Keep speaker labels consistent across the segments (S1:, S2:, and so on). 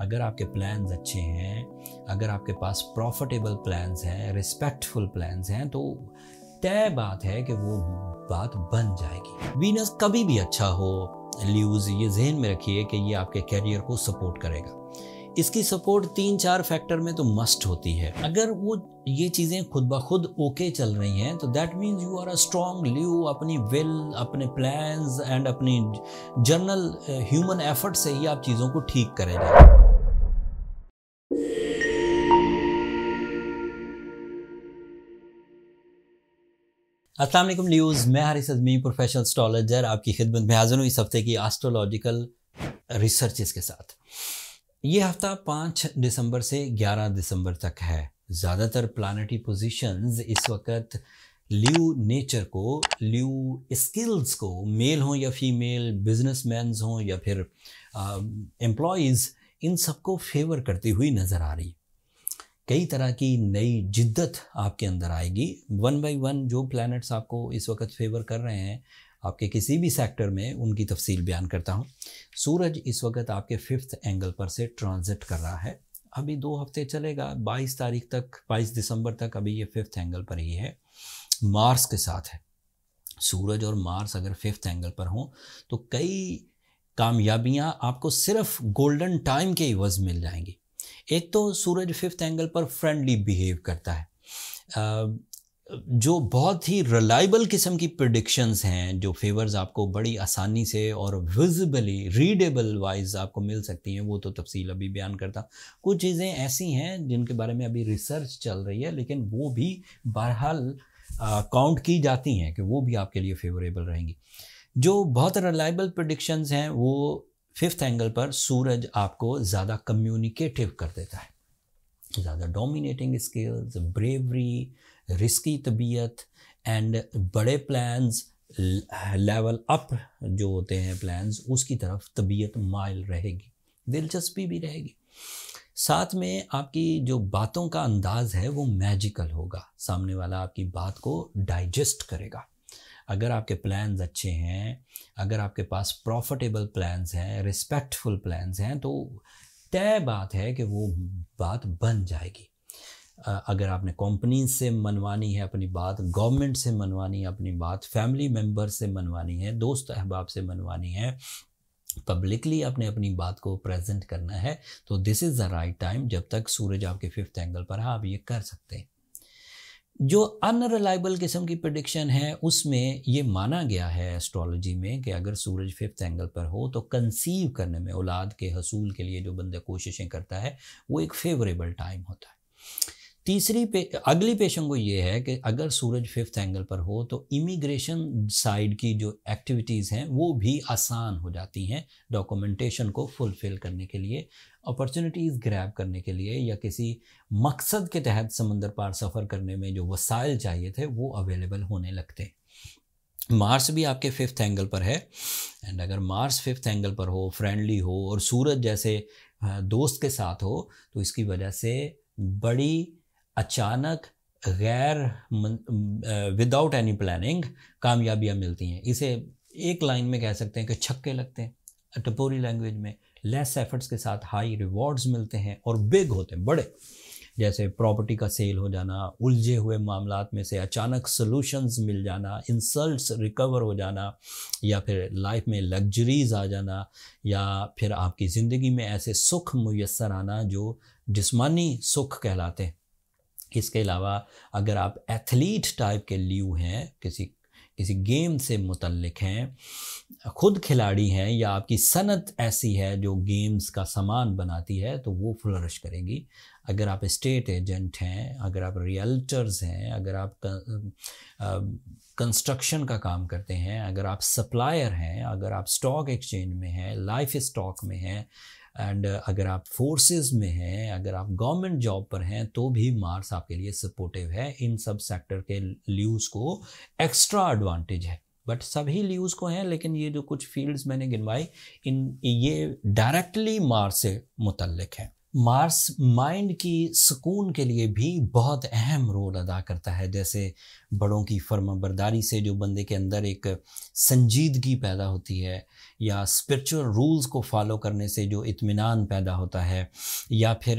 S1: अगर आपके प्लान्स अच्छे हैं अगर आपके पास प्रॉफिटेबल प्लान्स हैं रिस्पेक्टफुल प्लान्स हैं तो तय बात है कि वो बात बन जाएगी वीनस कभी भी अच्छा हो ल्यूज ये जहन में रखिए कि ये आपके करियर को सपोर्ट करेगा इसकी सपोर्ट तीन चार फैक्टर में तो मस्ट होती है अगर वो ये चीज़ें खुद ब खुद ओके चल रही हैं तो that means you are a strong ल्यू अपनी विल अपने प्लान्स एंड अपनी जर्नल ह्यूमन एफर्ट से ही आप चीज़ों को ठीक करें असलम न्यूज़ मैं हारिस अजमी प्रोफेशनल स्ट्रॉलॉजर आपकी खिदमत में हाजिर हूँ इस हफ्ते की आस्ट्रोलॉजिकल रिसर्चेस के साथ ये हफ्ता पाँच दिसंबर से ग्यारह दिसंबर तक है ज़्यादातर प्लानटी पोजीशंस इस वक्त ल्यू नेचर को ल्यू स्किल्स को मेल हों या फीमेल बिजनेसमैन हों या फिर एम्प्लॉयज़ uh, इन सबको फेवर करती हुई नज़र आ रही कई तरह की नई जिद्दत आपके अंदर आएगी वन बाय वन जो प्लैनेट्स आपको इस वक्त फेवर कर रहे हैं आपके किसी भी सेक्टर में उनकी तफसील बयान करता हूँ सूरज इस वक्त आपके फिफ्थ एंगल पर से ट्रांजिट कर रहा है अभी दो हफ्ते चलेगा 22 तारीख तक 22 दिसंबर तक अभी ये फिफ्थ एंगल पर ही है मार्स के साथ है सूरज और मार्स अगर फिफ्थ एंगल पर हों तो कई कामयाबियाँ आपको सिर्फ गोल्डन टाइम के इवज मिल जाएंगी एक तो सूरज फिफ्थ एंगल पर फ्रेंडली बिहेव करता है जो बहुत ही रिलायबल किस्म की प्रडिक्शंस हैं जो फेवर्स आपको बड़ी आसानी से और विजिबली रीडेबल वाइज आपको मिल सकती हैं वो तो तफसील अभी बयान करता कुछ चीज़ें ऐसी हैं जिनके बारे में अभी रिसर्च चल रही है लेकिन वो भी बहरहाल काउंट की जाती हैं कि वो भी आपके लिए फेवरेबल रहेंगी जो बहुत रिलायबल प्रडिक्शंस हैं वो फिफ्थ एंगल पर सूरज आपको ज़्यादा कम्युनिकेटिव कर देता है ज़्यादा डोमिनेटिंग स्किल्स ब्रेवरी रिस्की तबीयत एंड बड़े प्लान्स लेवल अप जो होते हैं प्लान्स उसकी तरफ तबीयत माइल रहेगी दिलचस्पी भी रहेगी साथ में आपकी जो बातों का अंदाज़ है वो मैजिकल होगा सामने वाला आपकी बात को डाइजेस्ट करेगा अगर आपके प्लान्स अच्छे हैं अगर आपके पास प्रॉफिटेबल प्लान्स हैं रिस्पेक्टफुल प्लान्स हैं तो तय बात है कि वो बात बन जाएगी अगर आपने कंपनी से मनवानी है अपनी बात गवर्नमेंट से मनवानी है अपनी बात फैमिली मेंबर से मनवानी है दोस्त अहबाब से मनवानी है पब्लिकली आपने अपनी बात को प्रेजेंट करना है तो this is the right time जब तक सूरज आपके फिफ्थ एंगल पर है आप ये कर सकते हैं जो अनरिलायबल किस्म की प्रडिक्शन है उसमें ये माना गया है एस्ट्रोलॉजी में कि अगर सूरज फिफ्थ एंगल पर हो तो कंसीव करने में औलाद के हसूल के लिए जो बंदे कोशिशें करता है वो एक फेवरेबल टाइम होता है तीसरी पे अगली पेशन को ये है कि अगर सूरज फिफ्थ एंगल पर हो तो इमिग्रेशन साइड की जो एक्टिविटीज़ हैं वो भी आसान हो जाती हैं डॉक्यूमेंटेशन को फुलफ़िल करने के लिए अपॉर्चुनिटीज़ ग्रैब करने के लिए या किसी मकसद के तहत समंदर पार सफ़र करने में जो वसाइल चाहिए थे वो अवेलेबल होने लगते हैं मार्स भी आपके फिफ्थ एंगल पर है एंड अगर मार्स फिफ्थ एंगल पर हो फ्रेंडली हो और सूरज जैसे दोस्त के साथ हो तो इसकी वजह से बड़ी अचानक गैर विदाउट एनी प्लानिंग कामयाबियाँ मिलती हैं इसे एक लाइन में कह सकते हैं कि छक्के लगते हैं टपोरी लैंग्वेज में लेस एफर्ट्स के साथ हाई रिवॉर्ड्स मिलते हैं और बिग होते हैं बड़े जैसे प्रॉपर्टी का सेल हो जाना उलझे हुए मामला में से अचानक सोल्यूशंस मिल जाना इंसल्ट्स रिकवर हो जाना या फिर लाइफ में लग्जरीज आ जाना या फिर आपकी ज़िंदगी में ऐसे सुख मैसर आना जो जिस्मानी सुख कहलाते हैं इसके अलावा अगर आप एथलीट टाइप के लीव हैं किसी किसी गेम से मुतलक हैं ख़ुद खिलाड़ी हैं या आपकी सनत ऐसी है जो गेम्स का सामान बनाती है तो वो फ्लरिश करेगी अगर आप स्टेट एजेंट हैं अगर आप रियल्टर्स हैं अगर आप कंस्ट्रक्शन का काम करते हैं अगर आप सप्लायर हैं अगर आप स्टॉक एक्सचेंज में हैं लाइफ स्टॉक में हैं एंड uh, अगर आप फोर्सेस में हैं अगर आप गवर्नमेंट जॉब पर हैं तो भी मार्स आपके लिए सपोर्टिव है इन सब सेक्टर के ल्यूज़ को एक्स्ट्रा एडवांटेज है बट सभी ल्यूज़ को हैं लेकिन ये जो कुछ फील्ड्स मैंने गिनवाई इन ये डायरेक्टली मार्स से मुतलक है मार्स माइंड की सुकून के लिए भी बहुत अहम रोल अदा करता है जैसे बड़ों की फर्माबरदारी से जो बंदे के अंदर एक संजीदगी पैदा होती है या स्पिरिचुअल रूल्स को फॉलो करने से जो इत्मीनान पैदा होता है या फिर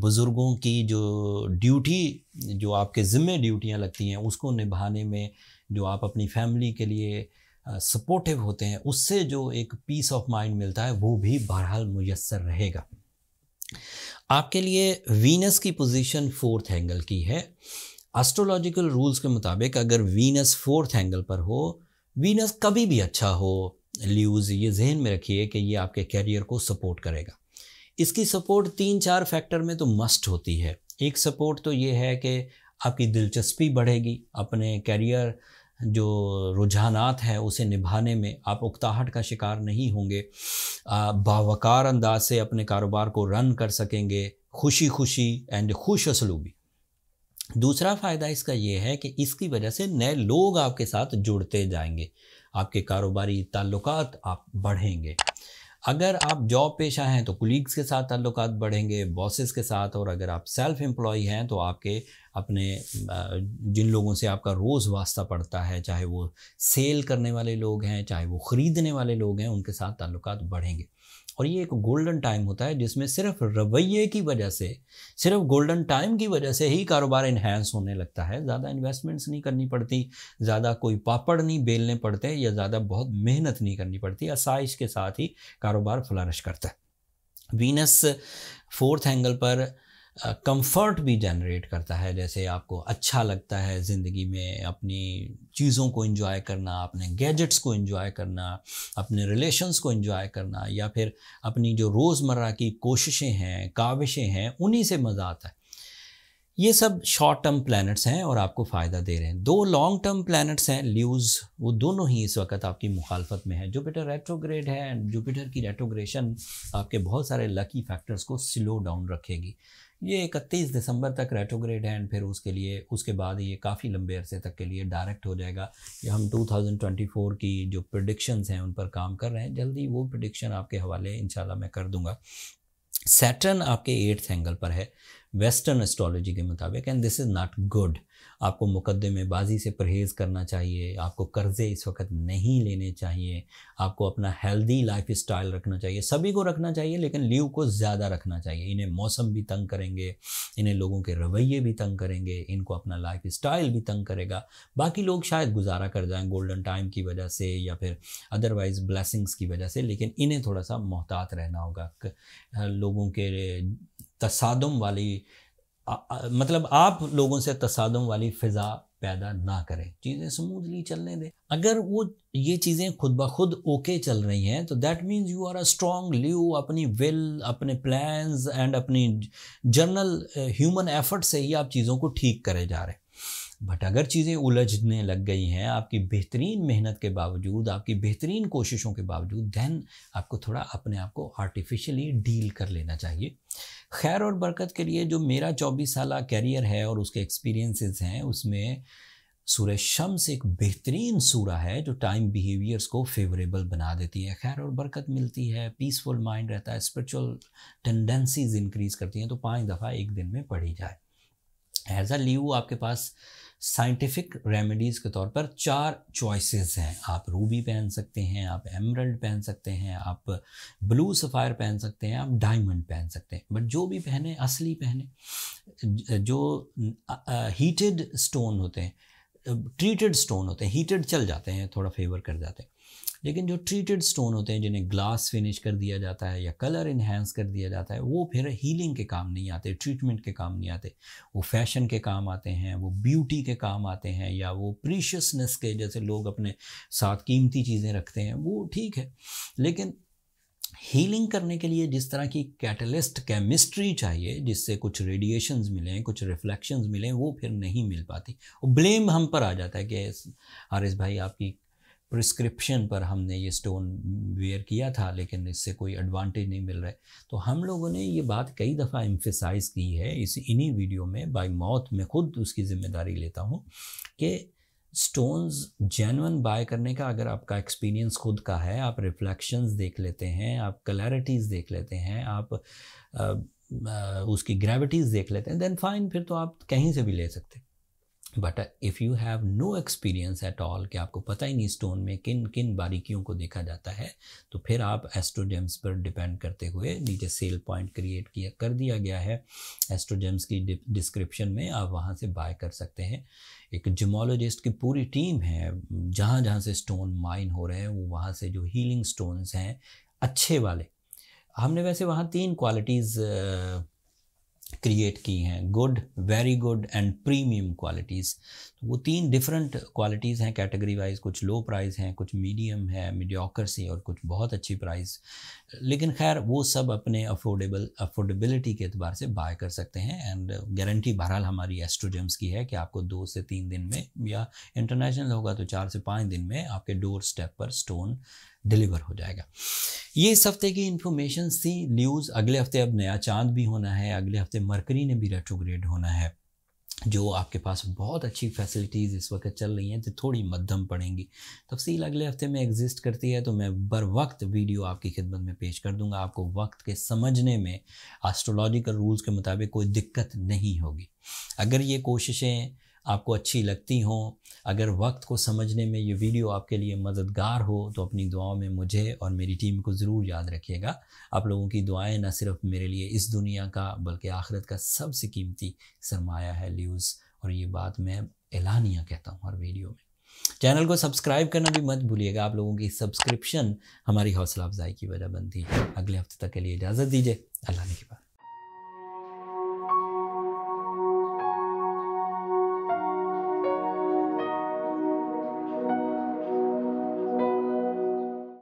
S1: बुज़ुर्गों की जो ड्यूटी जो आपके ज़िम्मे ड्यूटियाँ लगती हैं उसको निभाने में जो आप अपनी फैमिली के लिए सपोर्टिव होते हैं उससे जो एक पीस ऑफ माइंड मिलता है वो भी बहरहाल मैसर रहेगा आपके लिए वीनस की पोजीशन फोर्थ एंगल की है एस्ट्रोलॉजिकल रूल्स के मुताबिक अगर वीनस फोर्थ एंगल पर हो वीनस कभी भी अच्छा हो ल्यूज ये जहन में रखिए कि ये आपके कैरियर को सपोर्ट करेगा इसकी सपोर्ट तीन चार फैक्टर में तो मस्ट होती है एक सपोर्ट तो ये है कि आपकी दिलचस्पी बढ़ेगी अपने कैरियर जो रुझानात हैं उसे निभाने में आप उकताहट का शिकार नहीं होंगे बावकार अंदाज से अपने कारोबार को रन कर सकेंगे खुशी खुशी एंड खुश असलूबी दूसरा फ़ायदा इसका ये है कि इसकी वजह से नए लोग आपके साथ जुड़ते जाएंगे आपके कारोबारी ताल्लुक आप बढ़ेंगे अगर आप जॉब पेशा हैं तो कुलीग्स के साथ ताल्लुक बढ़ेंगे बॉसेस के साथ और अगर आप सेल्फ एम्प्लॉय हैं तो आपके अपने जिन लोगों से आपका रोज़ वास्ता पड़ता है चाहे वो सेल करने वाले लोग हैं चाहे वो ख़रीदने वाले लोग हैं उनके साथ ताल्लुक बढ़ेंगे और ये एक गोल्डन टाइम होता है जिसमें सिर्फ रवैये की वजह से सिर्फ गोल्डन टाइम की वजह से ही कारोबार इन्हेंस होने लगता है ज़्यादा इन्वेस्टमेंट्स नहीं करनी पड़ती ज़्यादा कोई पापड़ नहीं बेलने पड़ते या ज़्यादा बहुत मेहनत नहीं करनी पड़ती आसाइश के साथ ही कारोबार फ्लारिश करता है वीनस फोर्थ एंगल पर कंफर्ट भी जनरेट करता है जैसे आपको अच्छा लगता है ज़िंदगी में अपनी चीज़ों को इंजॉय करना अपने गैजेट्स को इंजॉय करना अपने रिलेशंस को इंजॉय करना या फिर अपनी जो रोज़मर्रा की कोशिशें हैं काविशें हैं उन्हीं से मज़ा आता है ये सब शॉर्ट टर्म प्लैनेट्स हैं और आपको फ़ायदा दे रहे हैं दो लॉन्ग टर्म प्लानट्स हैं ल्यूज़ वो दोनों ही इस वक्त आपकी मुखालफत में है जुपिटर रेट्रोग्रेड है एंड जुपिटर की रेट्रोग्रेशन आपके बहुत सारे लकी फैक्टर्स को स्लो डाउन रखेगी ये इकतीस दिसंबर तक रेट्रोग्रेड है एंड फिर उसके लिए उसके बाद ये काफ़ी लंबे अरसे तक के लिए डायरेक्ट हो जाएगा ये हम 2024 की जो प्रडिक्शंस हैं उन पर काम कर रहे हैं जल्दी वो प्रडिक्शन आपके हवाले इन मैं कर दूँगा सैटर्न आपके एट्थ एंगल पर है वेस्टर्न एस्ट्रोलॉजी के मुताबिक and this is not good आपको मुकदमेबाजी से परहेज़ करना चाहिए आपको कर्ज़े इस वक्त नहीं लेने चाहिए आपको अपना हेल्दी लाइफ स्टाइल रखना चाहिए सभी को रखना चाहिए लेकिन लीव को ज़्यादा रखना चाहिए इन्हें मौसम भी तंग करेंगे इन्हें लोगों के रवैये भी तंग करेंगे इनको अपना लाइफ स्टाइल भी तंग करेगा बाकी लोग शायद गुजारा कर जाएँ गोल्डन टाइम की वजह से या फिर अदरवाइज़ ब्लैसिंग्स की वजह से लेकिन इन्हें थोड़ा सा मोहतात रहना होगा लोगों के तसादम वाली आ, आ, मतलब आप लोगों से तसादम वाली फ़िज़ा पैदा ना करें चीज़ें स्मूथली चलने दें अगर वो ये चीज़ें खुद ब खुद ओके चल रही हैं तो that means you are a strong ल्यू अपनी विल अपने प्लान्स एंड अपनी जनरल ह्यूमन एफर्ट से ही आप चीज़ों को ठीक करे जा रहे हैं बट अगर चीज़ें उलझने लग गई हैं आपकी बेहतरीन मेहनत के बावजूद आपकी बेहतरीन कोशिशों के बावजूद दैन आपको थोड़ा अपने आप को आर्टिफिशियली डील कर लेना चाहिए खैर और बरकत के लिए जो मेरा चौबीस साल कैरियर है और उसके एक्सपीरियंसेस हैं उसमें सूर्य शम्स एक बेहतरीन सूरा है जो टाइम बिहेवियर्स को फेवरेबल बना देती है खैर और बरकत मिलती है पीसफुल माइंड रहता है स्पिरिचुअल टेंडेंसीज इंक्रीज़ करती हैं तो पाँच दफ़ा एक दिन में पढ़ी जाए अ लीव आपके पास साइंटिफिक रेमेडीज़ के तौर पर चार चॉइसेस हैं आप रूबी पहन सकते हैं आप एमरल्ड पहन सकते हैं आप ब्लू सफ़ायर पहन सकते हैं आप डायमंड पहन सकते हैं बट जो भी पहने असली पहने जो हीटेड स्टोन होते हैं ट्रीटेड स्टोन होते हैं हीटेड चल जाते हैं थोड़ा फेवर कर जाते हैं लेकिन जो ट्रीटेड स्टोन होते हैं जिन्हें ग्लास फिनिश कर दिया जाता है या कलर इन्हेंस कर दिया जाता है वो फिर हीलिंग के काम नहीं आते ट्रीटमेंट के काम नहीं आते वो फैशन के काम आते हैं वो ब्यूटी के काम आते हैं या वो प्रीशियसनेस के जैसे लोग अपने साथ कीमती चीज़ें रखते हैं वो ठीक है लेकिन हीलिंग करने के लिए जिस तरह की कैटलिस्ट केमिस्ट्री चाहिए जिससे कुछ रेडिएशंस मिलें कुछ रिफ्लेक्शंस मिलें वो फिर नहीं मिल पाती और ब्लेम हम पर आ जाता है कि आरिस भाई आपकी प्रिस्क्रिप्शन पर हमने ये स्टोन वेयर किया था लेकिन इससे कोई एडवांटेज नहीं मिल रहा है तो हम लोगों ने ये बात कई दफ़ा एम्फिसाइज की है इस इन्हीं वीडियो में बाई मौत में खुद उसकी ज़िम्मेदारी लेता हूँ कि स्टोन्स जेनवन बाय करने का अगर आपका एक्सपीरियंस खुद का है आप रिफ्लेक्शंस देख लेते हैं आप क्लैरिटीज़ देख लेते हैं आप आ, उसकी ग्रेविटीज़ देख लेते हैं देन फाइन फिर तो आप कहीं से भी ले सकते हैं but if you have no experience at all कि आपको पता ही नहीं स्टोन में किन किन बारीकियों को देखा जाता है तो फिर आप एस्ट्रोजेम्स पर डिपेंड करते हुए नीचे सेल पॉइंट क्रिएट किया कर दिया गया है एस्ट्रोजेम्स की डिस्क्रिप्शन में आप वहाँ से बाय कर सकते हैं एक जमोलॉजिस्ट की पूरी टीम है जहाँ जहाँ से स्टोन माइन हो रहे हैं वो वहाँ से जो हीलिंग स्टोन्स हैं अच्छे वाले हमने वैसे वहाँ तीन क्वालिटीज़ क्रिएट की हैं good very good and premium qualities तो वो तीन डिफरेंट क्वालिटीज़ हैं कैटेगरी वाइज कुछ लो प्राइस हैं कुछ मीडियम है मीडियोक्रेसी और कुछ बहुत अच्छी प्राइस लेकिन खैर वो सब अपने अफोर्डेबल अफोर्डेबिलिटी के अतबार से बाय कर सकते हैं एंड गारंटी बहरहाल हमारी एस्ट्रोजेम्स की है कि आपको दो से तीन दिन में या इंटरनेशनल होगा तो चार से पाँच दिन में आपके डोर स्टेप पर स्टोन डिलीवर हो जाएगा ये इस हफ्ते की इन्फॉर्मेशन थी न्यूज़ अगले हफ्ते अब नया चांद भी होना है अगले हफ्ते मरकरी ने भी रेट्रोग्रेड होना है जो आपके पास बहुत अच्छी फैसिलिटीज़ इस वक्त चल रही हैं तो थोड़ी मध्यम पड़ेंगी तफसील अगले हफ्ते में एग्जिस्ट करती है तो मैं बर वक्त वीडियो आपकी खिदमत में पेश कर दूंगा आपको वक्त के समझने में एस्ट्रोलॉजिकल रूल्स के मुताबिक कोई दिक्कत नहीं होगी अगर ये कोशिशें आपको अच्छी लगती हों अगर वक्त को समझने में ये वीडियो आपके लिए मददगार हो तो अपनी दुआओं में मुझे और मेरी टीम को ज़रूर याद रखिएगा आप लोगों की दुआएं ना सिर्फ मेरे लिए इस दुनिया का बल्कि आखिरत का सबसे कीमती सरमाया है ल्यूज़ और ये बात मैं एलानिया कहता हूँ हर वीडियो में चैनल को सब्सक्राइब करना भी मत भूलिएगा आप लोगों की सब्सक्रिप्शन हमारी हौसला अफजाई की वजह बनती है अगले हफ्ते तक के लिए इजाज़त दीजिए अल्लाह ने के बाद